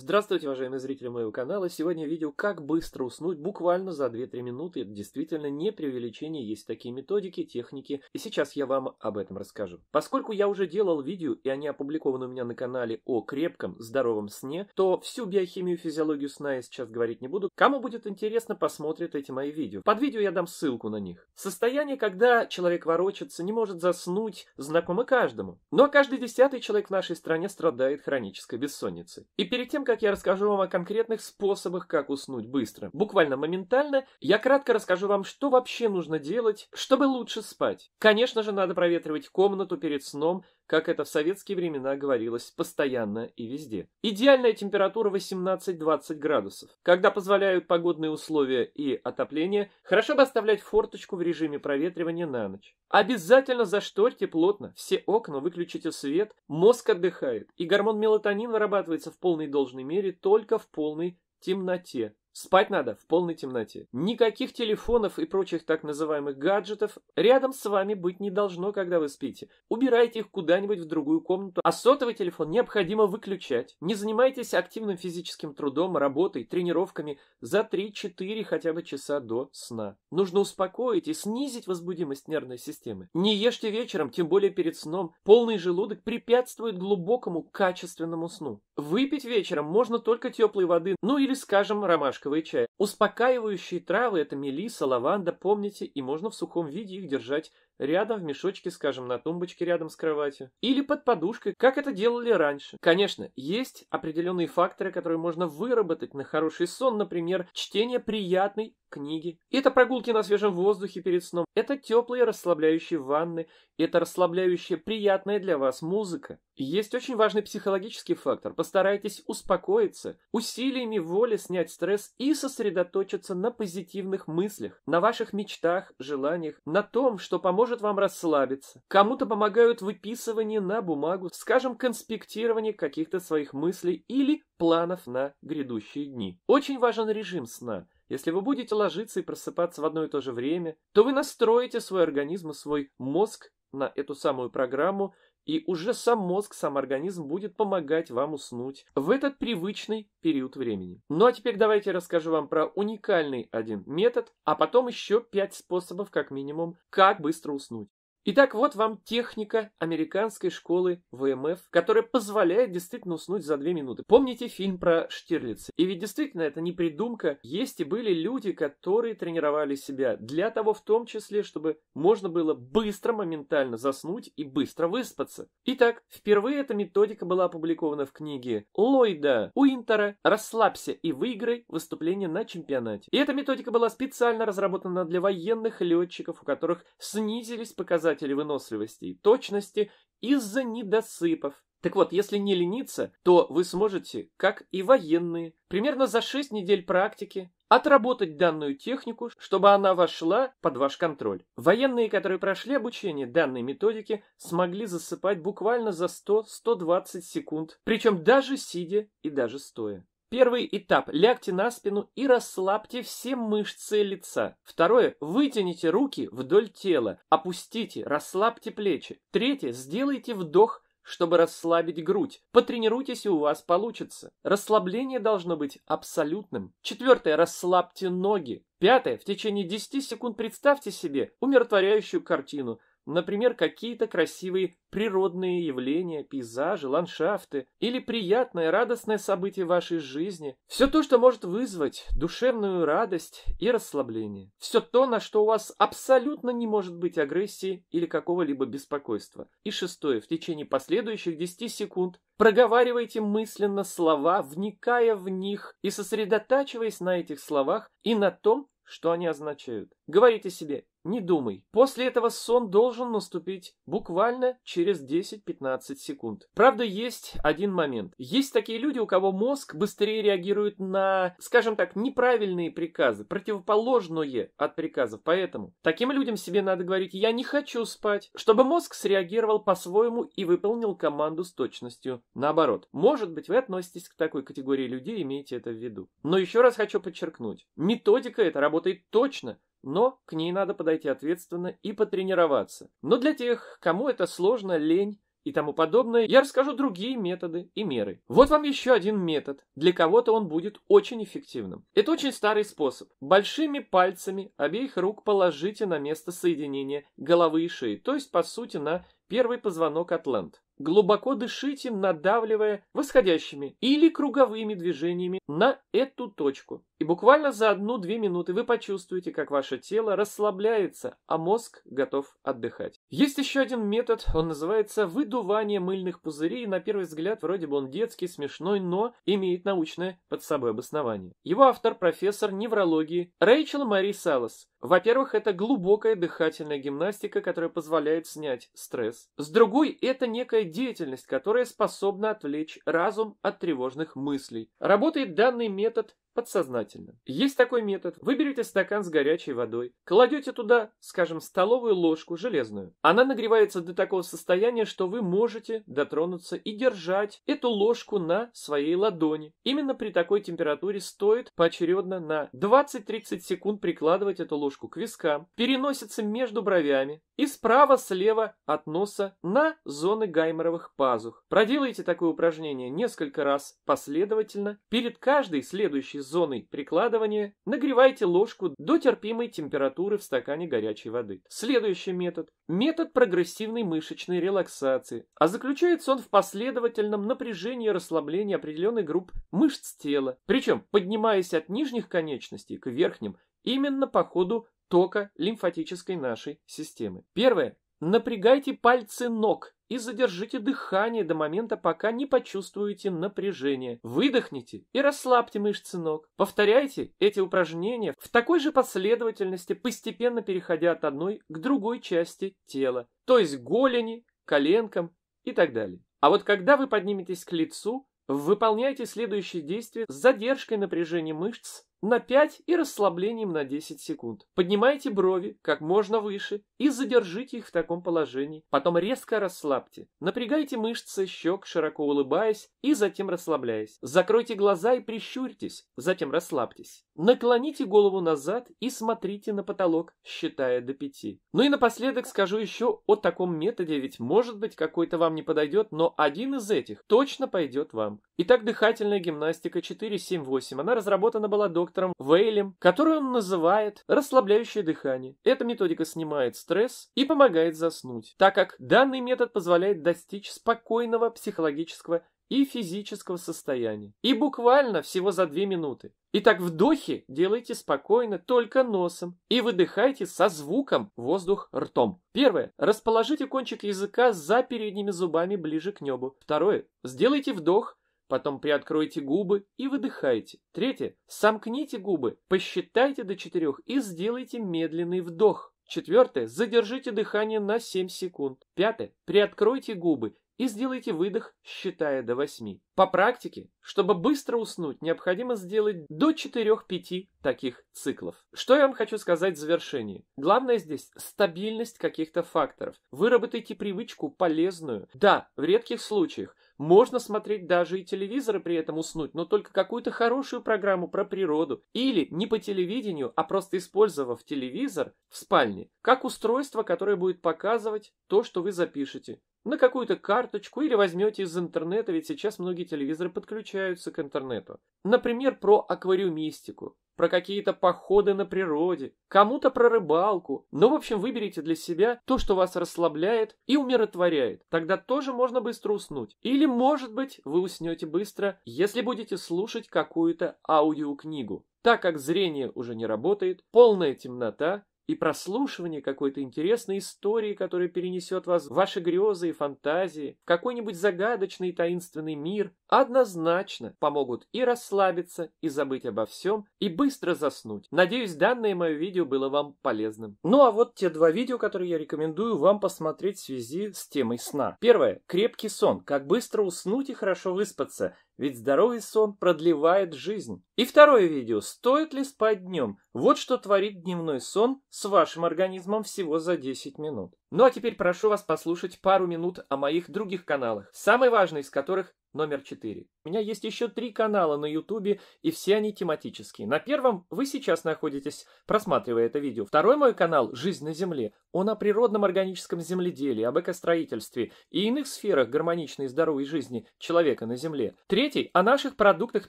Здравствуйте, уважаемые зрители моего канала. Сегодня видео «Как быстро уснуть» буквально за 2-3 минуты. Это действительно не преувеличение, есть такие методики, техники. И сейчас я вам об этом расскажу. Поскольку я уже делал видео, и они опубликованы у меня на канале о крепком, здоровом сне, то всю биохимию и физиологию сна я сейчас говорить не буду. Кому будет интересно, посмотрит эти мои видео. Под видео я дам ссылку на них. Состояние, когда человек ворочается, не может заснуть, знакомо каждому. Но каждый десятый человек в нашей стране страдает хронической бессонницей. И перед тем, как я расскажу вам о конкретных способах, как уснуть быстро. Буквально моментально я кратко расскажу вам, что вообще нужно делать, чтобы лучше спать. Конечно же, надо проветривать комнату перед сном, как это в советские времена говорилось постоянно и везде. Идеальная температура 18-20 градусов. Когда позволяют погодные условия и отопление, хорошо бы оставлять форточку в режиме проветривания на ночь. Обязательно зашторьте плотно, все окна, выключите свет, мозг отдыхает, и гормон мелатонин вырабатывается в полной должной мере только в полной темноте. Спать надо в полной темноте. Никаких телефонов и прочих так называемых гаджетов рядом с вами быть не должно, когда вы спите. Убирайте их куда-нибудь в другую комнату, а сотовый телефон необходимо выключать. Не занимайтесь активным физическим трудом, работой, тренировками за 3-4 хотя бы часа до сна. Нужно успокоить и снизить возбудимость нервной системы. Не ешьте вечером, тем более перед сном. Полный желудок препятствует глубокому качественному сну. Выпить вечером можно только теплой воды, ну или, скажем, ромашки фисташковый чай. Успокаивающие травы – это мелиса, лаванда, помните, и можно в сухом виде их держать рядом в мешочке, скажем, на тумбочке рядом с кроватью, или под подушкой, как это делали раньше. Конечно, есть определенные факторы, которые можно выработать на хороший сон, например, чтение приятной книги. Это прогулки на свежем воздухе перед сном, это теплые расслабляющие ванны, это расслабляющая приятная для вас музыка. Есть очень важный психологический фактор. Постарайтесь успокоиться, усилиями воли снять стресс и сосредоточиться на позитивных мыслях, на ваших мечтах, желаниях, на том, что поможет поможет вам расслабиться. Кому-то помогают выписывание на бумагу, скажем, конспектирование каких-то своих мыслей или планов на грядущие дни. Очень важен режим сна. Если вы будете ложиться и просыпаться в одно и то же время, то вы настроите свой организм и свой мозг на эту самую программу, и уже сам мозг, сам организм будет помогать вам уснуть в этот привычный период времени. Ну а теперь давайте расскажу вам про уникальный один метод, а потом еще пять способов как минимум, как быстро уснуть. Итак, вот вам техника американской школы ВМФ, которая позволяет действительно уснуть за две минуты. Помните фильм про Штирлица? И ведь действительно это не придумка. Есть и были люди, которые тренировали себя для того в том числе, чтобы можно было быстро, моментально заснуть и быстро выспаться. Итак, впервые эта методика была опубликована в книге Ллойда Уинтера «Расслабься и выиграй выступление на чемпионате». И эта методика была специально разработана для военных летчиков, у которых снизились показатели показатели выносливости и точности из-за недосыпов. Так вот, если не лениться, то вы сможете, как и военные, примерно за 6 недель практики отработать данную технику, чтобы она вошла под ваш контроль. Военные, которые прошли обучение данной методике, смогли засыпать буквально за 100-120 секунд, причем даже сидя и даже стоя. Первый этап. Лягте на спину и расслабьте все мышцы лица. Второе. Вытяните руки вдоль тела. Опустите, расслабьте плечи. Третье. Сделайте вдох чтобы расслабить грудь. Потренируйтесь, и у вас получится. Расслабление должно быть абсолютным. Четвертое. Расслабьте ноги. Пятое. В течение 10 секунд представьте себе умиротворяющую картину. Например, какие-то красивые природные явления, пейзажи, ландшафты или приятное, радостное событие вашей жизни. Все то, что может вызвать душевную радость и расслабление. Все то, на что у вас абсолютно не может быть агрессии или какого-либо беспокойства. И шестое, в течение последующих 10 секунд проговаривайте мысленно слова, вникая в них и сосредотачиваясь на этих словах и на том, что они означают. Говорите себе не думай. После этого сон должен наступить буквально через 10-15 секунд. Правда, есть один момент. Есть такие люди, у кого мозг быстрее реагирует на, скажем так, неправильные приказы, противоположные от приказов. Поэтому таким людям себе надо говорить «я не хочу спать», чтобы мозг среагировал по-своему и выполнил команду с точностью. Наоборот. Может быть, вы относитесь к такой категории людей, имейте это в виду. Но еще раз хочу подчеркнуть. Методика эта работает точно, но к ней надо подойти ответственно и потренироваться. Но для тех, кому это сложно, лень и тому подобное, я расскажу другие методы и меры. Вот вам еще один метод. Для кого-то он будет очень эффективным. Это очень старый способ. Большими пальцами обеих рук положите на место соединения головы и шеи, то есть по сути на первый позвонок атлант глубоко дышите, надавливая восходящими или круговыми движениями на эту точку. И буквально за одну-две минуты вы почувствуете, как ваше тело расслабляется, а мозг готов отдыхать. Есть еще один метод, он называется выдувание мыльных пузырей. На первый взгляд вроде бы он детский, смешной, но имеет научное под собой обоснование. Его автор профессор неврологии Рэйчел Мари Салас. Во-первых, это глубокая дыхательная гимнастика, которая позволяет снять стресс. С другой, это некая деятельность, которая способна отвлечь разум от тревожных мыслей. Работает данный метод подсознательно. Есть такой метод. Выберите стакан с горячей водой, кладете туда, скажем, столовую ложку железную. Она нагревается до такого состояния, что вы можете дотронуться и держать эту ложку на своей ладони. Именно при такой температуре стоит поочередно на 20-30 секунд прикладывать эту ложку ладошку к вискам, переносится между бровями и справа-слева от носа на зоны гайморовых пазух. Проделайте такое упражнение несколько раз последовательно. Перед каждой следующей зоной прикладывания нагревайте ложку до терпимой температуры в стакане горячей воды. Следующий метод. Метод прогрессивной мышечной релаксации. А заключается он в последовательном напряжении и расслаблении определенной групп мышц тела. Причем, поднимаясь от нижних конечностей к верхним, именно по ходу тока лимфатической нашей системы. Первое. Напрягайте пальцы ног и задержите дыхание до момента, пока не почувствуете напряжение. Выдохните и расслабьте мышцы ног. Повторяйте эти упражнения в такой же последовательности, постепенно переходя от одной к другой части тела, то есть голени, коленкам и так далее. А вот когда вы подниметесь к лицу, выполняйте следующие действия с задержкой напряжения мышц на 5 и расслаблением на 10 секунд. Поднимайте брови как можно выше и задержите их в таком положении. Потом резко расслабьте. Напрягайте мышцы щек, широко улыбаясь и затем расслабляясь. Закройте глаза и прищурьтесь, затем расслабьтесь. Наклоните голову назад и смотрите на потолок, считая до 5. Ну и напоследок скажу еще о таком методе, ведь может быть какой-то вам не подойдет, но один из этих точно пойдет вам. Итак, дыхательная гимнастика 478. Она разработана была доктором доктором Вейлем, которую он называет расслабляющее дыхание. Эта методика снимает стресс и помогает заснуть, так как данный метод позволяет достичь спокойного психологического и физического состояния. И буквально всего за 2 минуты. Итак, вдохи делайте спокойно, только носом, и выдыхайте со звуком воздух ртом. Первое. Расположите кончик языка за передними зубами ближе к небу. Второе. Сделайте вдох Потом приоткройте губы и выдыхайте. Третье. Сомкните губы, посчитайте до четырех и сделайте медленный вдох. Четвертое. Задержите дыхание на 7 секунд. Пятое. Приоткройте губы и сделайте выдох, считая до 8. По практике, чтобы быстро уснуть, необходимо сделать до 4-5 таких циклов. Что я вам хочу сказать в завершении? Главное здесь стабильность каких-то факторов. Выработайте привычку полезную. Да, в редких случаях – можно смотреть даже и телевизор и при этом уснуть, но только какую-то хорошую программу про природу. Или не по телевидению, а просто использовав телевизор в спальне, как устройство, которое будет показывать то, что вы запишете на какую-то карточку или возьмете из интернета, ведь сейчас многие телевизоры подключаются к интернету. Например, про аквариумистику, про какие-то походы на природе, кому-то про рыбалку. Ну, в общем, выберите для себя то, что вас расслабляет и умиротворяет. Тогда тоже можно быстро уснуть. Или, может быть, вы уснете быстро, если будете слушать какую-то аудиокнигу. Так как зрение уже не работает, полная темнота, и прослушивание какой-то интересной истории, которая перенесет вас в ваши грезы и фантазии, в какой-нибудь загадочный и таинственный мир, однозначно помогут и расслабиться, и забыть обо всем, и быстро заснуть. Надеюсь, данное мое видео было вам полезным. Ну а вот те два видео, которые я рекомендую вам посмотреть в связи с темой сна. Первое. Крепкий сон. Как быстро уснуть и хорошо выспаться – ведь здоровый сон продлевает жизнь. И второе видео. Стоит ли спать днем? Вот что творит дневной сон с вашим организмом всего за 10 минут. Ну а теперь прошу вас послушать пару минут о моих других каналах, самый важный из которых номер 4. У меня есть еще три канала на ютубе, и все они тематические. На первом вы сейчас находитесь, просматривая это видео. Второй мой канал «Жизнь на земле». Он о природном органическом земледелии, об экостроительстве и иных сферах гармоничной и здоровой жизни человека на земле. Третий – о наших продуктах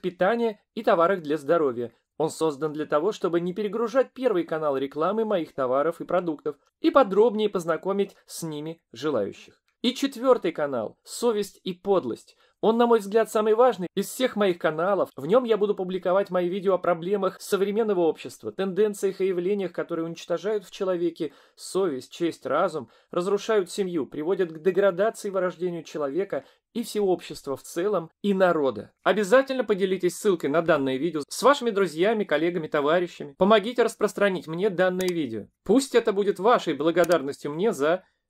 питания и товарах для здоровья. Он создан для того, чтобы не перегружать первый канал рекламы моих товаров и продуктов и подробнее познакомить с ними желающих. И четвертый канал «Совесть и подлость». Он, на мой взгляд, самый важный из всех моих каналов. В нем я буду публиковать мои видео о проблемах современного общества, тенденциях и явлениях, которые уничтожают в человеке совесть, честь, разум, разрушают семью, приводят к деградации и вырождению человека и всего общества в целом, и народа. Обязательно поделитесь ссылкой на данное видео с вашими друзьями, коллегами, товарищами. Помогите распространить мне данное видео. Пусть это будет вашей благодарностью мне за